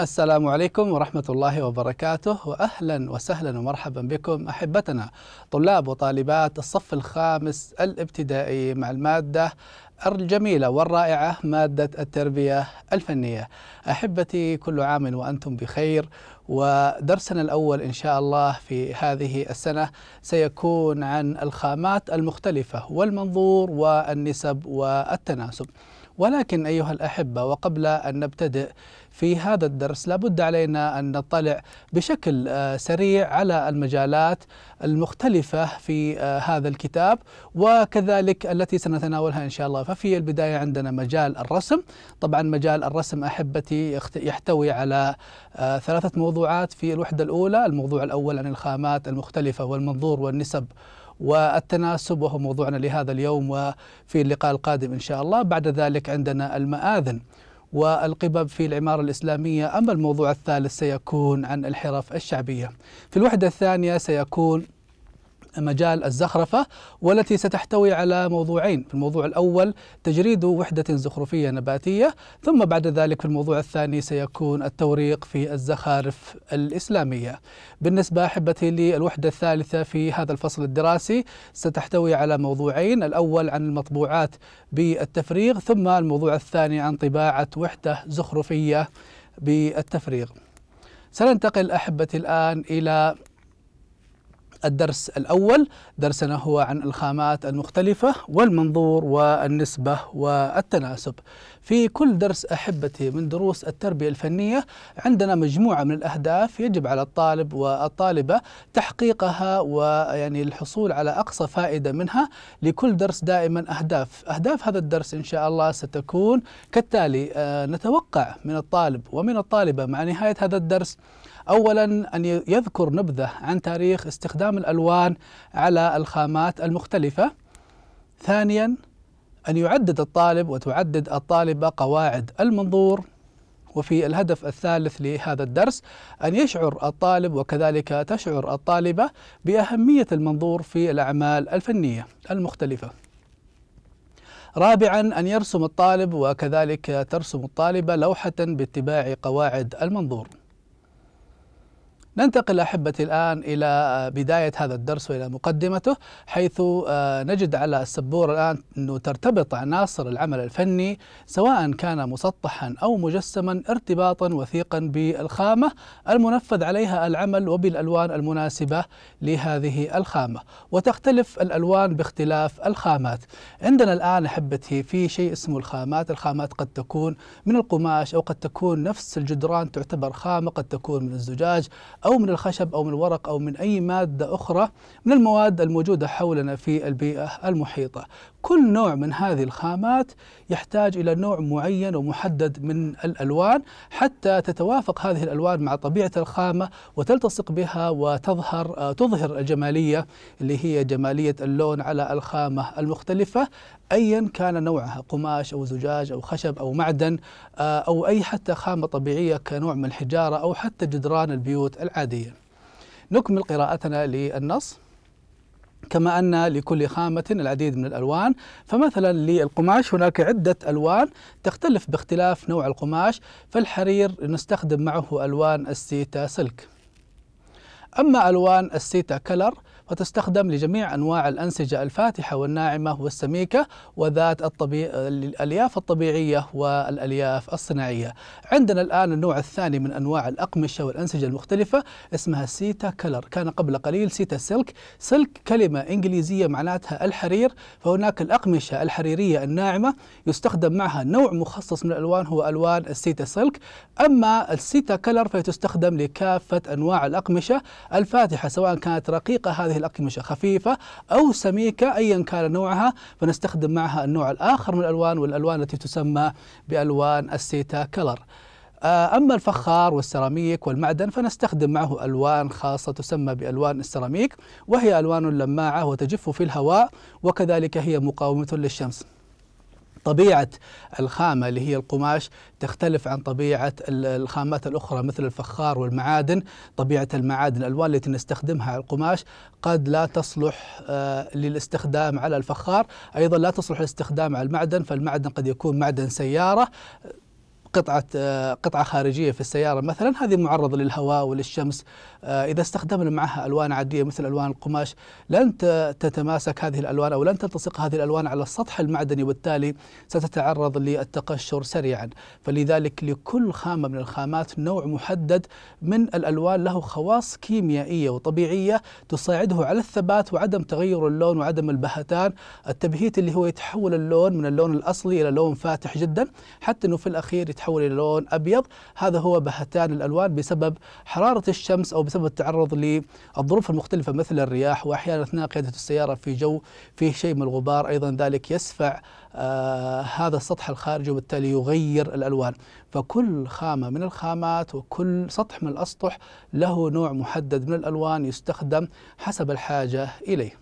السلام عليكم ورحمة الله وبركاته وأهلا وسهلا ومرحبا بكم أحبتنا طلاب وطالبات الصف الخامس الابتدائي مع المادة الجميلة والرائعة مادة التربية الفنية أحبتي كل عام وأنتم بخير ودرسنا الأول إن شاء الله في هذه السنة سيكون عن الخامات المختلفة والمنظور والنسب والتناسب ولكن أيها الأحبة وقبل أن نبتدئ في هذا الدرس لابد علينا أن نطلع بشكل آه، سريع على المجالات المختلفة في آه، هذا الكتاب وكذلك التي سنتناولها إن شاء الله ففي البداية عندنا مجال الرسم طبعا مجال الرسم أحبتي يحتوي على آه، ثلاثة موضوعات في الوحدة الأولى الموضوع الأول عن الخامات المختلفة والمنظور والنسب والتناسب وهو موضوعنا لهذا اليوم وفي اللقاء القادم إن شاء الله بعد ذلك عندنا المآذن والقبب في العمارة الإسلامية أما الموضوع الثالث سيكون عن الحرف الشعبية في الوحدة الثانية سيكون مجال الزخرفة والتي ستحتوي على موضوعين في الموضوع الأول تجريد وحدة زخرفية نباتية ثم بعد ذلك في الموضوع الثاني سيكون التوريق في الزخارف الإسلامية بالنسبة أحبتي للوحدة الثالثة في هذا الفصل الدراسي ستحتوي على موضوعين الأول عن المطبوعات بالتفريغ ثم الموضوع الثاني عن طباعة وحدة زخرفية بالتفريغ سننتقل أحبتي الآن إلى الدرس الأول درسنا هو عن الخامات المختلفة والمنظور والنسبة والتناسب في كل درس أحبتي من دروس التربية الفنية عندنا مجموعة من الأهداف يجب على الطالب والطالبة تحقيقها ويعني الحصول على أقصى فائدة منها لكل درس دائما أهداف أهداف هذا الدرس إن شاء الله ستكون كالتالي آه، نتوقع من الطالب ومن الطالبة مع نهاية هذا الدرس أولا أن يذكر نبذة عن تاريخ استخدام الألوان على الخامات المختلفة ثانيا أن يعدد الطالب وتعدد الطالبة قواعد المنظور وفي الهدف الثالث لهذا الدرس أن يشعر الطالب وكذلك تشعر الطالبة بأهمية المنظور في الأعمال الفنية المختلفة رابعا أن يرسم الطالب وكذلك ترسم الطالبة لوحة باتباع قواعد المنظور ننتقل أحبتي الآن إلى بداية هذا الدرس وإلى مقدمته حيث آه، نجد على السبورة الآن أنه ترتبط عناصر العمل الفني سواء كان مسطحا أو مجسما ارتباطا وثيقا بالخامة المنفذ عليها العمل وبالألوان المناسبة لهذه الخامة وتختلف الألوان باختلاف الخامات عندنا الآن أحبتي في شيء اسمه الخامات الخامات قد تكون من القماش أو قد تكون نفس الجدران تعتبر خامة قد تكون من الزجاج أو من الخشب أو من الورق أو من أي مادة أخرى من المواد الموجودة حولنا في البيئة المحيطة كل نوع من هذه الخامات يحتاج إلى نوع معين ومحدد من الألوان حتى تتوافق هذه الألوان مع طبيعة الخامة وتلتصق بها وتظهر آه، تظهر الجمالية اللي هي جمالية اللون على الخامة المختلفة ايا كان نوعها قماش او زجاج او خشب او معدن آه، او اي حتى خامه طبيعيه كنوع من الحجاره او حتى جدران البيوت العادية نكمل قراءتنا للنص كما أن لكل خامة العديد من الألوان فمثلا للقماش هناك عدة ألوان تختلف باختلاف نوع القماش فالحرير نستخدم معه ألوان السيتا سلك أما ألوان السيتا كلر وتستخدم لجميع أنواع الأنسجة الفاتحة والناعمة والسميكة وذات الطبي... الألياف الطبيعية والألياف الصناعية عندنا الآن النوع الثاني من أنواع الأقمشة والأنسجة المختلفة اسمها سيتا كلر كان قبل قليل سيتا سلك سلك كلمة إنجليزية معناتها الحرير فهناك الأقمشة الحريرية الناعمة يستخدم معها نوع مخصص من الألوان هو ألوان السيتا سلك أما السيتا كلر فهي تستخدم لكافة أنواع الأقمشة الفاتحة سواء كانت رقيقة هذه هذه خفيفة أو سميكة أيا كان نوعها فنستخدم معها النوع الآخر من الألوان والألوان التي تسمى بألوان السيتا كلر آه، أما الفخار والسيراميك والمعدن فنستخدم معه ألوان خاصة تسمى بألوان السيراميك وهي ألوان لماعة وتجف في الهواء وكذلك هي مقاومة للشمس طبيعة الخامة اللي هي القماش تختلف عن طبيعة الخامات الأخرى مثل الفخار والمعادن طبيعة المعادن الألوان التي نستخدمها على القماش قد لا تصلح آه، للاستخدام على الفخار أيضا لا تصلح للاستخدام على المعدن فالمعدن قد يكون معدن سيارة قطعة قطعة خارجية في السيارة مثلا هذه معرضة للهواء وللشمس آه، إذا استخدمنا معها ألوان عادية مثل ألوان القماش لن تتماسك هذه الألوان أو لن تلتصق هذه الألوان على السطح المعدني وبالتالي ستتعرض للتقشر سريعا فلذلك لكل خامة من الخامات نوع محدد من الألوان له خواص كيميائية وطبيعية تساعده على الثبات وعدم تغير اللون وعدم البهتان التبهيت اللي هو يتحول اللون من اللون الأصلي إلى لون فاتح جدا حتى أنه في الأخير تتحول إلى لون أبيض هذا هو بهتان الألوان بسبب حرارة الشمس أو بسبب التعرض للظروف المختلفة مثل الرياح وأحيانا أثناء قيادة السيارة في جو فيه شيء من الغبار أيضا ذلك يسفع آه هذا السطح الخارجي وبالتالي يغير الألوان فكل خامة من الخامات وكل سطح من الأسطح له نوع محدد من الألوان يستخدم حسب الحاجة إليه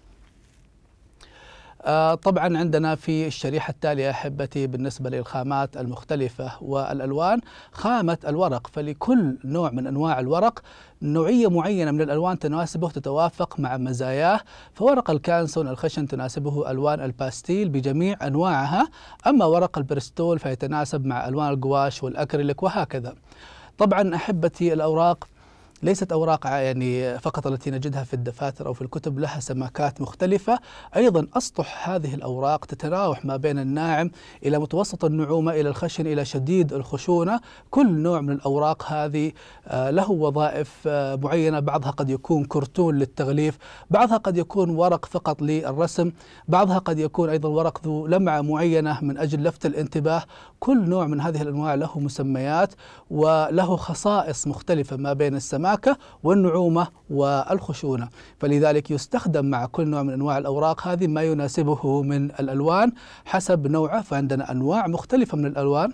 آه، طبعا عندنا في الشريحة التالية أحبتي بالنسبة للخامات المختلفة والألوان خامة الورق فلكل نوع من أنواع الورق نوعية معينة من الألوان تناسبه تتوافق مع مزاياه فورق الكانسون الخشن تناسبه ألوان الباستيل بجميع أنواعها أما ورق البرستول فيتناسب مع ألوان القواش والأكريليك وهكذا طبعا أحبتي الأوراق ليست أوراق يعني فقط التي نجدها في الدفاتر أو في الكتب لها سماكات مختلفة أيضا أسطح هذه الأوراق تتراوح ما بين الناعم إلى متوسط النعومة إلى الخشن إلى شديد الخشونة كل نوع من الأوراق هذه آه، له وظائف آه، معينة بعضها قد يكون كرتون للتغليف بعضها قد يكون ورق فقط للرسم بعضها قد يكون أيضا ورق ذو لمعة معينة من أجل لفت الانتباه كل نوع من هذه الأنواع له مسميات وله خصائص مختلفة ما بين السماء والحماكة والنعومة والخشونة فلذلك يستخدم مع كل نوع من أنواع الأوراق هذه ما يناسبه من الألوان حسب نوعه فعندنا أنواع مختلفة من الألوان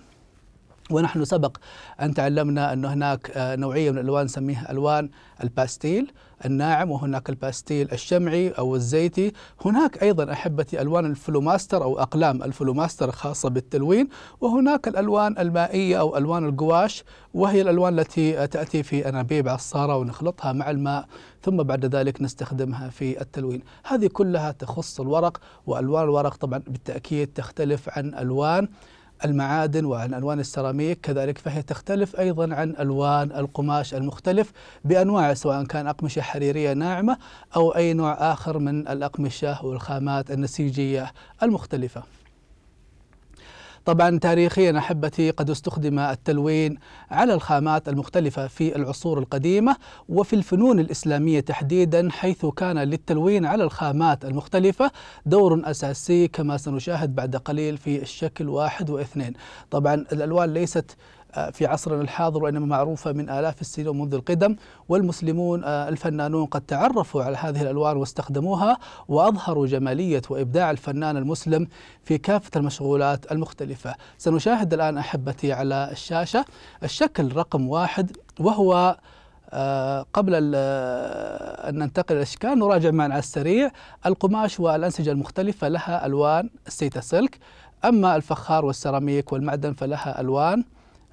ونحن سبق أن تعلمنا أن هناك آه، نوعية من الألوان نسميها ألوان الباستيل الناعم وهناك الباستيل الشمعي أو الزيتي هناك أيضا أحبتي ألوان الفلوماستر أو أقلام الفلوماستر خاصة بالتلوين وهناك الألوان المائية أو ألوان القواش وهي الألوان التي آه، تأتي في أنابيب عصارة ونخلطها مع الماء ثم بعد ذلك نستخدمها في التلوين هذه كلها تخص الورق وألوان الورق طبعا بالتأكيد تختلف عن ألوان المعادن وعن ألوان السيراميك كذلك فهي تختلف أيضا عن ألوان القماش المختلف بأنواعه سواء كان أقمشة حريرية ناعمة أو أي نوع آخر من الأقمشة والخامات النسيجية المختلفة طبعا تاريخيا أحبتي قد استخدم التلوين على الخامات المختلفة في العصور القديمة وفي الفنون الإسلامية تحديدا حيث كان للتلوين على الخامات المختلفة دور أساسي كما سنشاهد بعد قليل في الشكل واحد واثنين طبعا الألوان ليست في عصرنا الحاضر وإنما معروفة من آلاف السنين منذ القدم والمسلمون آه، الفنانون قد تعرفوا على هذه الألوان واستخدموها وأظهروا جمالية وإبداع الفنان المسلم في كافة المشغولات المختلفة سنشاهد الآن أحبتي على الشاشة الشكل رقم واحد وهو آه، قبل آه، أن ننتقل الأشكال نراجع معا على السريع القماش والأنسجة المختلفة لها ألوان السيتا سلك أما الفخار والسيراميك والمعدن فلها ألوان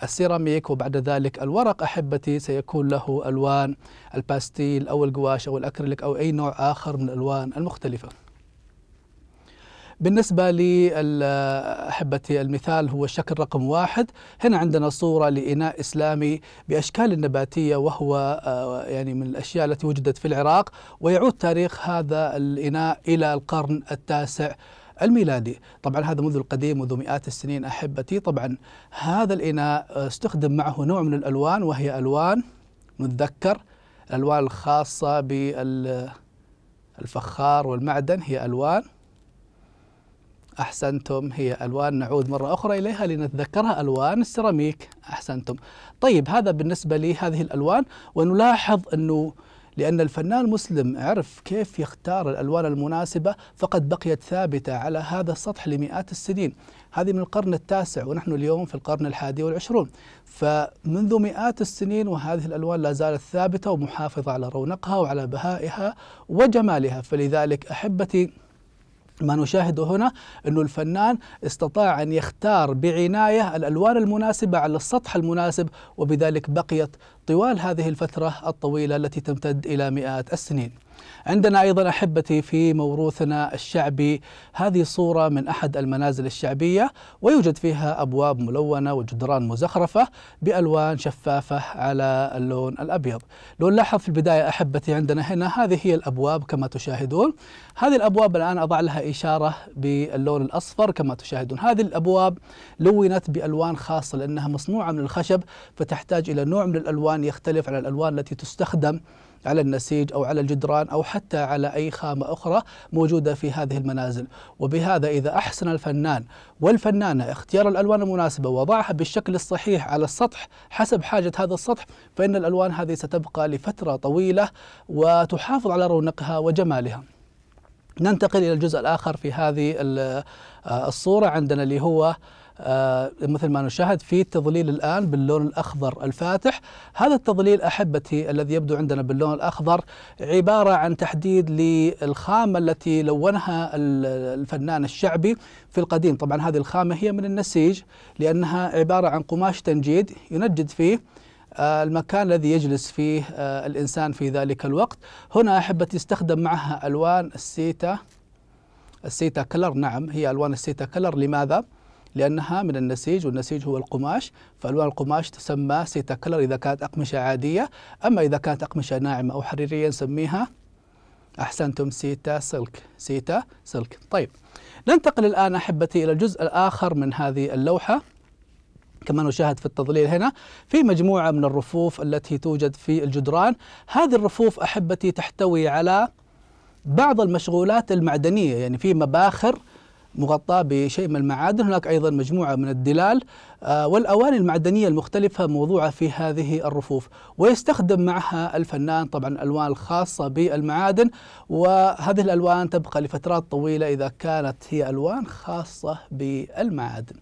السيراميك وبعد ذلك الورق أحبتي سيكون له ألوان الباستيل أو القواش أو الأكريليك أو أي نوع آخر من الألوان المختلفة بالنسبة لأحبتي المثال هو الشكل رقم واحد هنا عندنا صورة لإناء إسلامي بأشكال النباتية وهو آه، يعني من الأشياء التي وجدت في العراق ويعود تاريخ هذا الإناء إلى القرن التاسع الميلادي طبعا هذا منذ القديم منذ مئات السنين أحبتي طبعا هذا الإناء استخدم معه نوع من الألوان وهي ألوان نتذكر الألوان الخاصة بالفخار والمعدن هي ألوان أحسنتم هي ألوان نعود مرة أخرى إليها لنتذكرها ألوان السيراميك أحسنتم طيب هذا بالنسبة لهذه الألوان ونلاحظ أنه لأن الفنان مسلم عرف كيف يختار الألوان المناسبة فقد بقيت ثابتة على هذا السطح لمئات السنين هذه من القرن التاسع ونحن اليوم في القرن الحادي والعشرون فمنذ مئات السنين وهذه الألوان لا زالت ثابتة ومحافظة على رونقها وعلى بهائها وجمالها فلذلك أحبتي ما نشاهده هنا أن الفنان استطاع أن يختار بعناية الألوان المناسبة على السطح المناسب وبذلك بقيت طوال هذه الفترة الطويلة التي تمتد إلى مئات السنين عندنا ايضا احبتي في موروثنا الشعبي هذه صوره من احد المنازل الشعبيه ويوجد فيها ابواب ملونه وجدران مزخرفه بالوان شفافه على اللون الابيض. لو نلاحظ في البدايه احبتي عندنا هنا هذه هي الابواب كما تشاهدون. هذه الابواب الان اضع لها اشاره باللون الاصفر كما تشاهدون. هذه الابواب لونت بالوان خاصه لانها مصنوعه من الخشب فتحتاج الى نوع من الالوان يختلف عن الالوان التي تستخدم على النسيج أو على الجدران أو حتى على أي خامة أخرى موجودة في هذه المنازل وبهذا إذا أحسن الفنان والفنانة اختيار الألوان المناسبة وضعها بالشكل الصحيح على السطح حسب حاجة هذا السطح فإن الألوان هذه ستبقى لفترة طويلة وتحافظ على رونقها وجمالها ننتقل إلى الجزء الآخر في هذه آه، الصورة عندنا اللي هو آه، مثل ما نشاهد في تظليل الآن باللون الأخضر الفاتح هذا التظليل أحبتي الذي يبدو عندنا باللون الأخضر عبارة عن تحديد للخامة التي لونها الفنان الشعبي في القديم طبعا هذه الخامة هي من النسيج لأنها عبارة عن قماش تنجيد ينجد فيه آه، المكان الذي يجلس فيه آه، الإنسان في ذلك الوقت هنا أحبتي استخدم معها ألوان السيتا السيتا كلر نعم هي ألوان السيتا كلر لماذا؟ لأنها من النسيج والنسيج هو القماش فألوان القماش تسمى سيتا كلر إذا كانت أقمشة عادية أما إذا كانت أقمشة ناعمة أو حريرية نسميها أحسنتم سيتا سلك سيتا سلك طيب ننتقل الآن أحبتي إلى الجزء الآخر من هذه اللوحة كما نشاهد في التضليل هنا في مجموعة من الرفوف التي توجد في الجدران هذه الرفوف أحبتي تحتوي على بعض المشغولات المعدنية يعني في مباخر مغطاة بشيء من المعادن هناك أيضا مجموعة من الدلال آه، والأواني المعدنية المختلفة موضوعة في هذه الرفوف ويستخدم معها الفنان طبعا ألوان الخاصة بالمعادن وهذه الألوان تبقى لفترات طويلة إذا كانت هي ألوان خاصة بالمعادن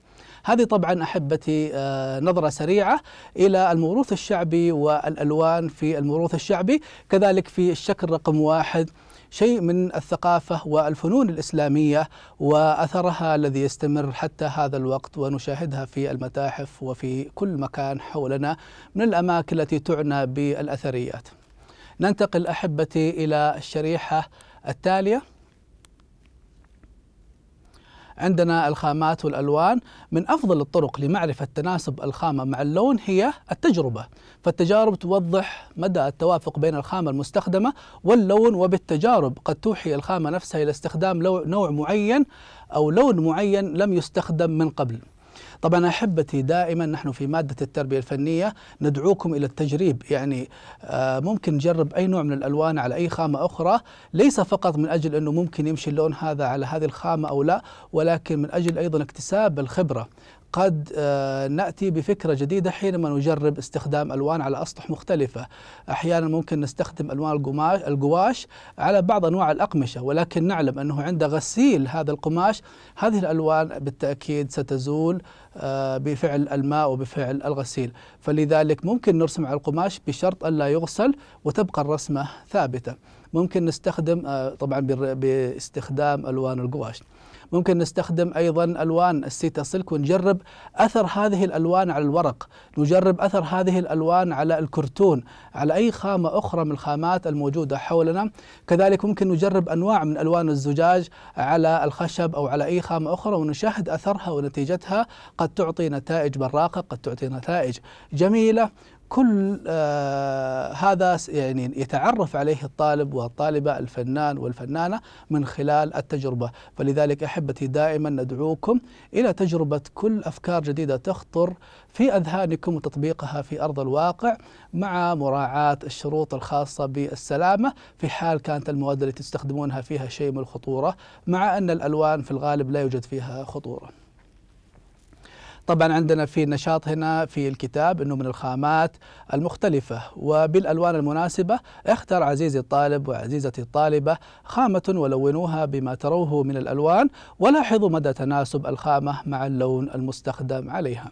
هذه طبعا احبتي آه، نظره سريعه الى الموروث الشعبي والالوان في الموروث الشعبي كذلك في الشكل رقم واحد شيء من الثقافة والفنون الإسلامية وأثرها الذي يستمر حتى هذا الوقت ونشاهدها في المتاحف وفي كل مكان حولنا من الأماكن التي تعنى بالأثريات ننتقل أحبتي إلى الشريحة التالية عندنا الخامات والألوان من أفضل الطرق لمعرفة تناسب الخامة مع اللون هي التجربة فالتجارب توضح مدى التوافق بين الخامة المستخدمة واللون وبالتجارب قد توحي الخامة نفسها إلى استخدام نوع معين أو لون معين لم يستخدم من قبل طبعا أحبتي دائما نحن في مادة التربية الفنية ندعوكم إلى التجريب يعني آه، ممكن نجرب أي نوع من الألوان على أي خامة أخرى ليس فقط من أجل أنه ممكن يمشي اللون هذا على هذه الخامة أو لا ولكن من أجل أيضا اكتساب الخبرة قد آه، ناتي بفكره جديده حينما نجرب استخدام الوان على اسطح مختلفه، احيانا ممكن نستخدم الوان القماش القواش على بعض انواع الاقمشه ولكن نعلم انه عند غسيل هذا القماش هذه الالوان بالتاكيد ستزول آه، بفعل الماء وبفعل الغسيل، فلذلك ممكن نرسم على القماش بشرط الا يغسل وتبقى الرسمه ثابته. ممكن نستخدم آه، طبعا باستخدام الوان القواش. ممكن نستخدم أيضا ألوان السيتا سلك ونجرب أثر هذه الألوان على الورق نجرب أثر هذه الألوان على الكرتون على أي خامة أخرى من الخامات الموجودة حولنا كذلك ممكن نجرب أنواع من ألوان الزجاج على الخشب أو على أي خامة أخرى ونشاهد أثرها ونتيجتها قد تعطي نتائج براقة قد تعطي نتائج جميلة كل آه هذا يعني يتعرف عليه الطالب والطالبة الفنان والفنانة من خلال التجربة فلذلك أحبتي دائما ندعوكم إلى تجربة كل أفكار جديدة تخطر في أذهانكم وتطبيقها في أرض الواقع مع مراعاة الشروط الخاصة بالسلامة في حال كانت المواد التي تستخدمونها فيها شيء من الخطورة مع أن الألوان في الغالب لا يوجد فيها خطورة طبعا عندنا في نشاط هنا في الكتاب انه من الخامات المختلفه وبالالوان المناسبه اختر عزيزي الطالب وعزيزتي الطالبه خامه ولونوها بما تروه من الالوان ولاحظوا مدى تناسب الخامه مع اللون المستخدم عليها.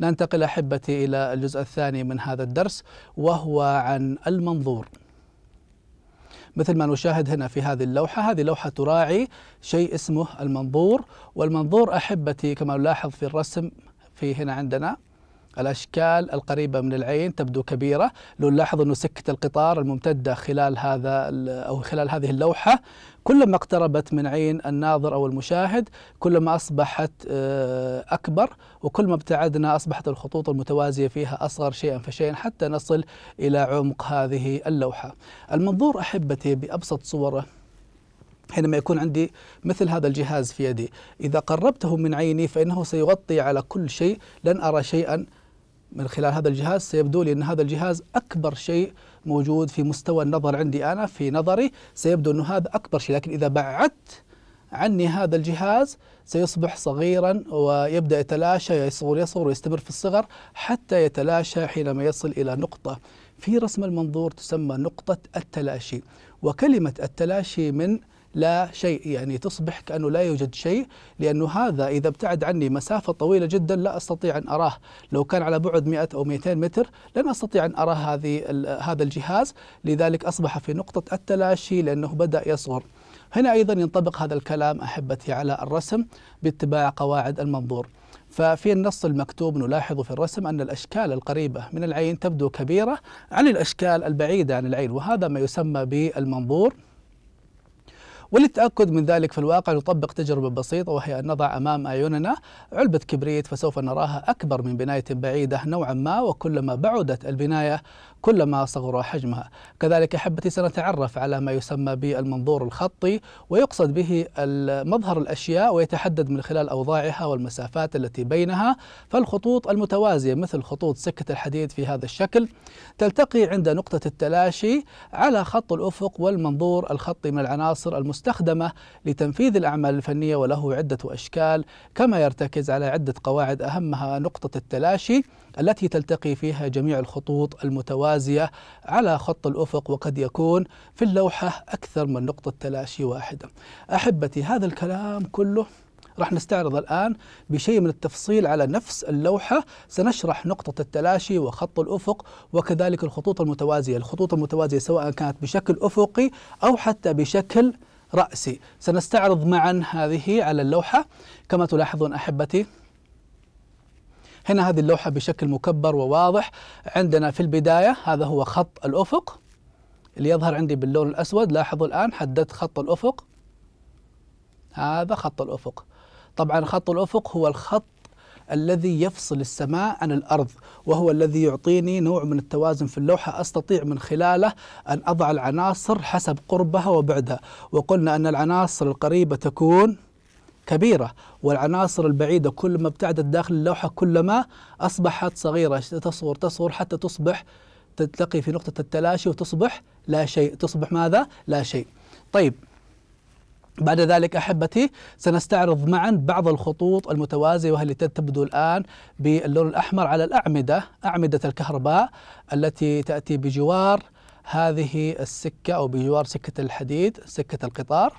ننتقل احبتي الى الجزء الثاني من هذا الدرس وهو عن المنظور. مثل ما نشاهد هنا في هذه اللوحة هذه لوحة تراعي شيء اسمه المنظور والمنظور أحبتي كما نلاحظ في الرسم في هنا عندنا الأشكال القريبة من العين تبدو كبيرة لو نلاحظ أنه سكة القطار الممتدة خلال هذا أو خلال هذه اللوحة كلما اقتربت من عين الناظر أو المشاهد كلما أصبحت آه، أكبر وكلما ابتعدنا أصبحت الخطوط المتوازية فيها أصغر شيئا فشيئا حتى نصل إلى عمق هذه اللوحة المنظور أحبتي بأبسط صوره حينما يكون عندي مثل هذا الجهاز في يدي إذا قربته من عيني فإنه سيغطي على كل شيء لن أرى شيئا من خلال هذا الجهاز سيبدو لي أن هذا الجهاز أكبر شيء موجود في مستوى النظر عندي أنا في نظري سيبدو أنه هذا أكبر شيء لكن إذا بعدت عني هذا الجهاز سيصبح صغيرا ويبدأ يتلاشى يصغر يصغر ويستمر في الصغر حتى يتلاشى حينما يصل إلى نقطة في رسم المنظور تسمى نقطة التلاشي وكلمة التلاشي من لا شيء يعني تصبح كأنه لا يوجد شيء لأنه هذا إذا ابتعد عني مسافة طويلة جدا لا أستطيع أن أراه لو كان على بعد 100 أو 200 متر لن أستطيع أن أرى هذه هذا الجهاز لذلك أصبح في نقطة التلاشي لأنه بدأ يصغر هنا أيضا ينطبق هذا الكلام أحبتي على الرسم باتباع قواعد المنظور ففي النص المكتوب نلاحظ في الرسم أن الأشكال القريبة من العين تبدو كبيرة عن الأشكال البعيدة عن العين وهذا ما يسمى بالمنظور وللتأكد من ذلك في الواقع نطبق تجربة بسيطة وهي أن نضع أمام أعيننا علبة كبريت فسوف نراها أكبر من بناية بعيدة نوعا ما وكلما بعدت البناية كلما صغر حجمها كذلك أحبتي سنتعرف على ما يسمى بالمنظور الخطي ويقصد به مظهر الأشياء ويتحدد من خلال أوضاعها والمسافات التي بينها فالخطوط المتوازية مثل خطوط سكة الحديد في هذا الشكل تلتقي عند نقطة التلاشي على خط الأفق والمنظور الخطي من العناصر المس المستخدمة لتنفيذ الأعمال الفنية وله عدة أشكال كما يرتكز على عدة قواعد أهمها نقطة التلاشي التي تلتقي فيها جميع الخطوط المتوازية على خط الأفق وقد يكون في اللوحة أكثر من نقطة تلاشي واحدة أحبتي هذا الكلام كله راح نستعرض الآن بشيء من التفصيل على نفس اللوحة سنشرح نقطة التلاشي وخط الأفق وكذلك الخطوط المتوازية الخطوط المتوازية سواء كانت بشكل أفقي أو حتى بشكل رأسي سنستعرض معا هذه على اللوحة كما تلاحظون أحبتي هنا هذه اللوحة بشكل مكبر وواضح عندنا في البداية هذا هو خط الأفق اللي يظهر عندي باللون الأسود لاحظوا الآن حددت خط الأفق هذا خط الأفق طبعا خط الأفق هو الخط الذي يفصل السماء عن الأرض وهو الذي يعطيني نوع من التوازن في اللوحة أستطيع من خلاله أن أضع العناصر حسب قربها وبعدها وقلنا أن العناصر القريبة تكون كبيرة والعناصر البعيدة كل ما ابتعدت داخل اللوحة كلما أصبحت صغيرة تصغر تصغر حتى تصبح تلتقي في نقطة التلاشي وتصبح لا شيء تصبح ماذا؟ لا شيء طيب بعد ذلك احبتي سنستعرض معا بعض الخطوط المتوازيه وهي التي تبدو الان باللون الاحمر على الاعمده اعمده الكهرباء التي تاتي بجوار هذه السكه او بجوار سكه الحديد سكه القطار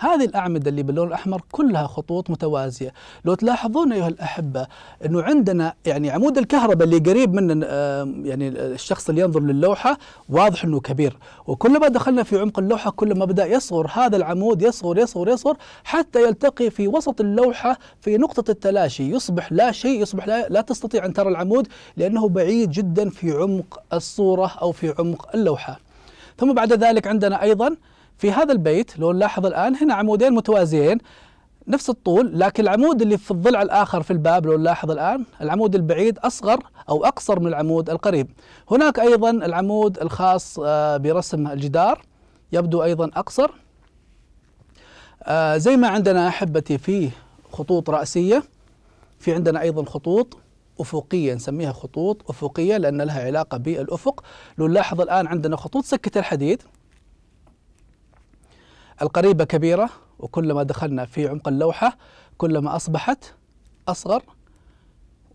هذه الأعمدة اللي باللون الأحمر كلها خطوط متوازية لو تلاحظون أيها الأحبة أنه عندنا يعني عمود الكهرباء اللي قريب من يعني الشخص اللي ينظر للوحة واضح أنه كبير وكلما دخلنا في عمق اللوحة كلما بدأ يصغر هذا العمود يصغر يصغر يصغر حتى يلتقي في وسط اللوحة في نقطة التلاشي يصبح لا شيء يصبح لا, لا تستطيع أن ترى العمود لأنه بعيد جدا في عمق الصورة أو في عمق اللوحة ثم بعد ذلك عندنا أيضا في هذا البيت لو نلاحظ الآن هنا عمودين متوازيين نفس الطول لكن العمود اللي في الضلع الآخر في الباب لو نلاحظ الآن العمود البعيد أصغر أو أقصر من العمود القريب هناك أيضا العمود الخاص آه، برسم الجدار يبدو أيضا أقصر آه، زي ما عندنا أحبتي في خطوط رأسية في عندنا أيضا خطوط أفقية نسميها خطوط أفقية لأن لها علاقة بالأفق لو نلاحظ الآن عندنا خطوط سكة الحديد القريبة كبيرة وكلما دخلنا في عمق اللوحة كلما أصبحت أصغر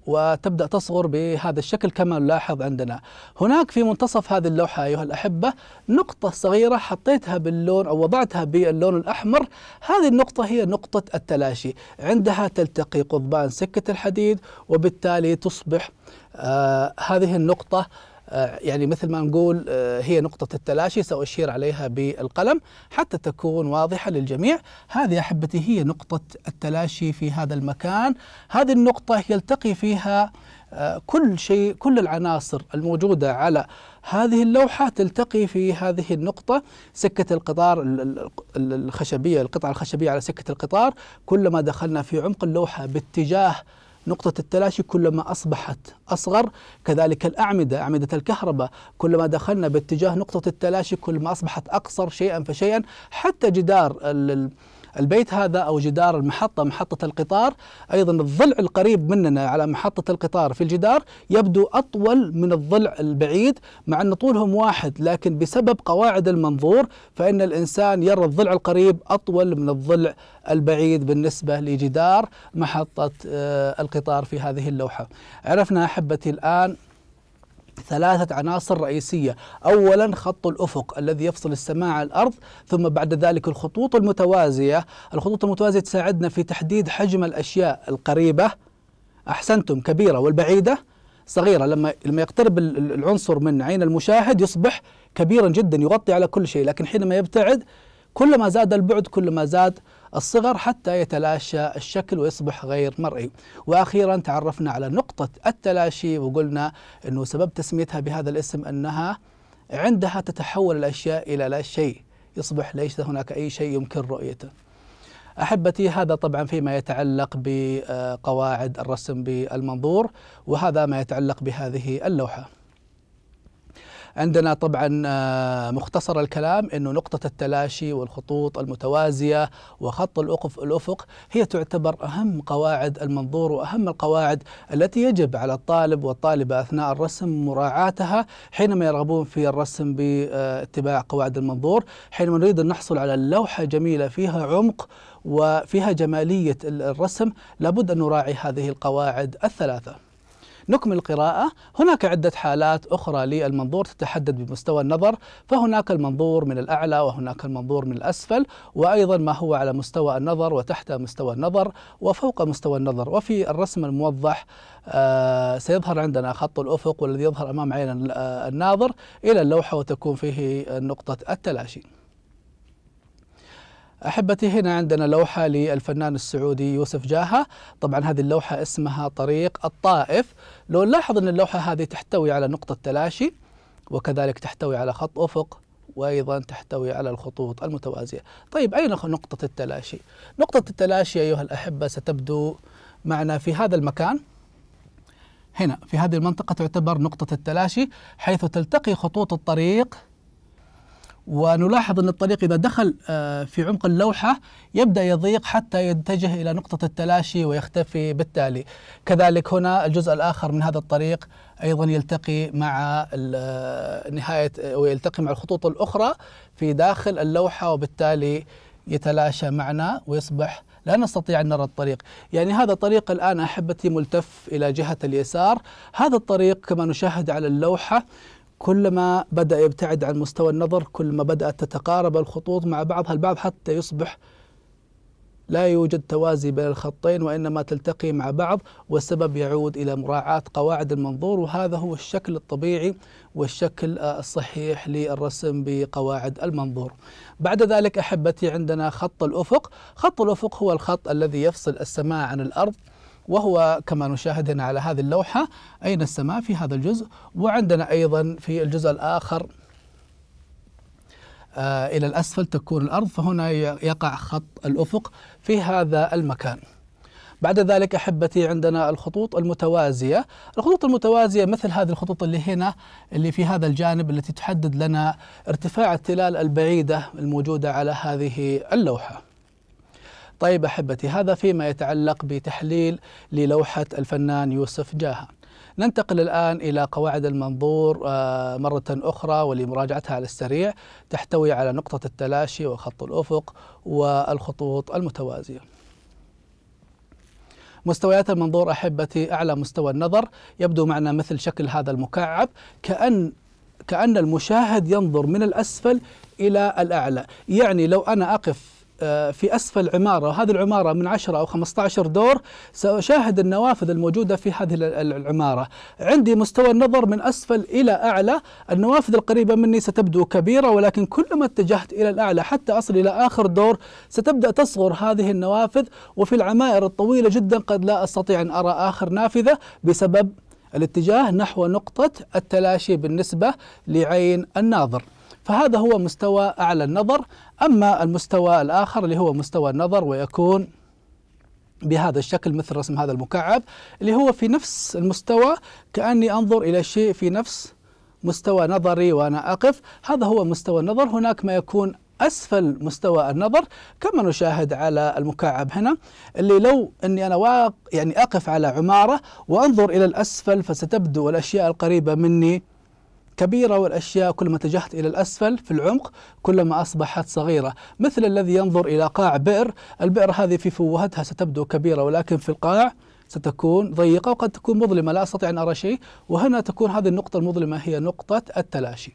وتبدأ تصغر بهذا الشكل كما نلاحظ عندنا هناك في منتصف هذه اللوحة أيها الأحبة نقطة صغيرة حطيتها باللون أو وضعتها باللون الأحمر هذه النقطة هي نقطة التلاشي عندها تلتقي قضبان سكة الحديد وبالتالي تصبح آه هذه النقطة آه، يعني مثل ما نقول آه، هي نقطة التلاشي سأشير عليها بالقلم حتى تكون واضحة للجميع هذه أحبتي هي نقطة التلاشي في هذا المكان هذه النقطة يلتقي فيها آه، كل شيء كل العناصر الموجودة على هذه اللوحة تلتقي في هذه النقطة سكة القطار الخشبية القطعة الخشبية على سكة القطار كلما دخلنا في عمق اللوحة باتجاه نقطة التلاشي كلما أصبحت أصغر كذلك الأعمدة أعمدة الكهرباء كلما دخلنا باتجاه نقطة التلاشي كلما أصبحت أقصر شيئا فشيئا حتى جدار البيت هذا أو جدار المحطة محطة القطار أيضا الضلع القريب مننا على محطة القطار في الجدار يبدو أطول من الضلع البعيد مع أن طولهم واحد لكن بسبب قواعد المنظور فإن الإنسان يرى الضلع القريب أطول من الضلع البعيد بالنسبة لجدار محطة آه، القطار في هذه اللوحة عرفنا أحبتي الآن ثلاثة عناصر رئيسية أولا خط الأفق الذي يفصل السماء عن الأرض ثم بعد ذلك الخطوط المتوازية الخطوط المتوازية تساعدنا في تحديد حجم الأشياء القريبة أحسنتم كبيرة والبعيدة صغيرة لما لما يقترب العنصر من عين المشاهد يصبح كبيرا جدا يغطي على كل شيء لكن حينما يبتعد كلما زاد البعد كلما زاد الصغر حتى يتلاشى الشكل ويصبح غير مرئي وأخيرا تعرفنا على نقطة التلاشي وقلنا أنه سبب تسميتها بهذا الاسم أنها عندها تتحول الأشياء إلى لا شيء يصبح ليس هناك أي شيء يمكن رؤيته احبتي هذا طبعا فيما يتعلق بقواعد الرسم بالمنظور وهذا ما يتعلق بهذه اللوحه عندنا طبعا آه، مختصر الكلام انه نقطه التلاشي والخطوط المتوازيه وخط الافق الافق هي تعتبر اهم قواعد المنظور واهم القواعد التي يجب على الطالب والطالبه اثناء الرسم مراعاتها حينما يرغبون في الرسم باتباع قواعد المنظور حينما نريد ان نحصل على لوحه جميله فيها عمق وفيها جماليه الرسم لابد ان نراعي هذه القواعد الثلاثه نكمل القراءة هناك عدة حالات أخرى للمنظور تتحدد بمستوى النظر فهناك المنظور من الأعلى وهناك المنظور من الأسفل وأيضا ما هو على مستوى النظر وتحت مستوى النظر وفوق مستوى النظر وفي الرسم الموضح آه سيظهر عندنا خط الأفق والذي يظهر أمام عين آه، الناظر إلى اللوحة وتكون فيه نقطة التلاشي أحبتي هنا عندنا لوحة للفنان السعودي يوسف جاهة طبعا هذه اللوحة اسمها طريق الطائف لو نلاحظ أن اللوحة هذه تحتوي على نقطة تلاشي وكذلك تحتوي على خط أفق وأيضا تحتوي على الخطوط المتوازية طيب أين نقطة التلاشي؟ نقطة التلاشي أيها الأحبة ستبدو معنا في هذا المكان هنا في هذه المنطقة تعتبر نقطة التلاشي حيث تلتقي خطوط الطريق ونلاحظ أن الطريق إذا دخل آه، في عمق اللوحة يبدأ يضيق حتى يتجه إلى نقطة التلاشي ويختفي بالتالي كذلك هنا الجزء الآخر من هذا الطريق أيضا يلتقي مع آه، نهاية آه، ويلتقي مع الخطوط الأخرى في داخل اللوحة وبالتالي يتلاشى معنا ويصبح لا نستطيع أن نرى الطريق يعني هذا طريق الآن أحبتي ملتف إلى جهة اليسار هذا الطريق كما نشاهد على اللوحة كلما بدأ يبتعد عن مستوى النظر كلما بدأت تتقارب الخطوط مع بعضها البعض حتى يصبح لا يوجد توازي بين الخطين وإنما تلتقي مع بعض والسبب يعود إلى مراعاة قواعد المنظور وهذا هو الشكل الطبيعي والشكل الصحيح للرسم بقواعد المنظور بعد ذلك أحبتي عندنا خط الأفق خط الأفق هو الخط الذي يفصل السماء عن الأرض وهو كما نشاهد هنا على هذه اللوحة أين السماء في هذا الجزء وعندنا أيضا في الجزء الآخر آه، إلى الأسفل تكون الأرض فهنا يقع خط الأفق في هذا المكان بعد ذلك احبتي عندنا الخطوط المتوازيه، الخطوط المتوازيه مثل هذه الخطوط اللي هنا اللي في هذا الجانب التي تحدد لنا ارتفاع التلال البعيده الموجوده على هذه اللوحه. طيب أحبتي هذا فيما يتعلق بتحليل للوحة الفنان يوسف جاها ننتقل الآن إلى قواعد المنظور آه، مرة أخرى ولمراجعتها على السريع تحتوي على نقطة التلاشي وخط الأفق والخطوط المتوازية مستويات المنظور أحبتي أعلى مستوى النظر يبدو معنا مثل شكل هذا المكعب كأن كأن المشاهد ينظر من الأسفل إلى الأعلى يعني لو أنا أقف آه، في أسفل عمارة وهذه العمارة من 10 أو 15 دور سأشاهد النوافذ الموجودة في هذه العمارة عندي مستوى النظر من أسفل إلى أعلى النوافذ القريبة مني ستبدو كبيرة ولكن كلما اتجهت إلى الأعلى حتى أصل إلى آخر دور ستبدأ تصغر هذه النوافذ وفي العمائر الطويلة جدا قد لا أستطيع أن أرى آخر نافذة بسبب الاتجاه نحو نقطة التلاشي بالنسبة لعين الناظر فهذا هو مستوى أعلى النظر أما المستوى الآخر اللي هو مستوى النظر ويكون بهذا الشكل مثل رسم هذا المكعب اللي هو في نفس المستوى كأني أنظر إلى شيء في نفس مستوى نظري وأنا أقف هذا هو مستوى النظر هناك ما يكون أسفل مستوى النظر كما نشاهد على المكعب هنا اللي لو أني أنا واق يعني أقف على عمارة وأنظر إلى الأسفل فستبدو الأشياء القريبة مني كبيرة والأشياء كلما اتجهت إلى الأسفل في العمق كلما أصبحت صغيرة مثل الذي ينظر إلى قاع بئر البئر هذه في فوهتها ستبدو كبيرة ولكن في القاع ستكون ضيقة وقد تكون مظلمة لا أستطيع أن أرى شيء وهنا تكون هذه النقطة المظلمة هي نقطة التلاشي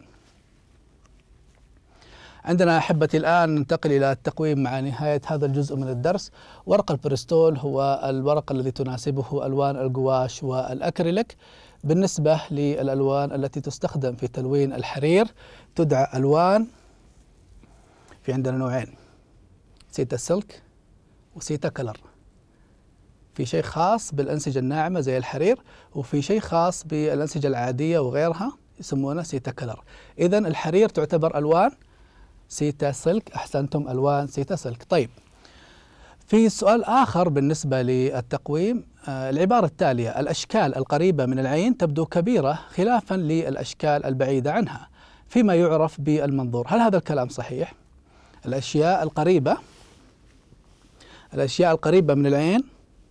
عندنا أحبتي الآن ننتقل إلى التقويم مع نهاية هذا الجزء من الدرس ورق البريستول هو الورق الذي تناسبه ألوان القواش والأكريليك بالنسبة للألوان التي تستخدم في تلوين الحرير تدعى ألوان في عندنا نوعين سيتا سلك وسيتا كلر في شيء خاص بالأنسجة الناعمة زي الحرير وفي شيء خاص بالأنسجة العادية وغيرها يسمونه سيتا كلر إذا الحرير تعتبر ألوان سيتا سلك أحسنتم ألوان سيتا سلك طيب في سؤال آخر بالنسبة للتقويم آه، العبارة التالية الأشكال القريبة من العين تبدو كبيرة خلافا للأشكال البعيدة عنها فيما يعرف بالمنظور هل هذا الكلام صحيح؟ الأشياء القريبة الأشياء القريبة من العين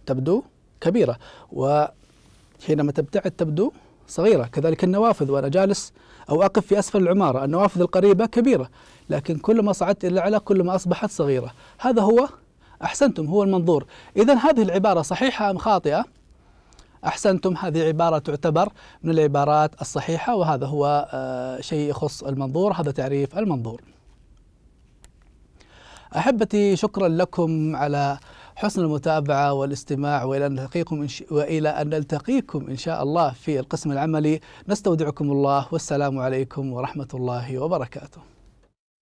تبدو كبيرة وحينما تبتعد تبدو صغيرة كذلك النوافذ وأنا جالس أو أقف في أسفل العمارة النوافذ القريبة كبيرة لكن كل ما صعدت إلى أعلى كل ما أصبحت صغيرة هذا هو أحسنتم هو المنظور إذا هذه العبارة صحيحة أم خاطئة؟ أحسنتم هذه عبارة تعتبر من العبارات الصحيحة وهذا هو آه، شيء يخص المنظور هذا تعريف المنظور أحبتي شكرا لكم على حسن المتابعة والاستماع وإلى أن نلتقيكم إنش... وإلى أن نلتقيكم إن شاء الله في القسم العملي نستودعكم الله والسلام عليكم ورحمة الله وبركاته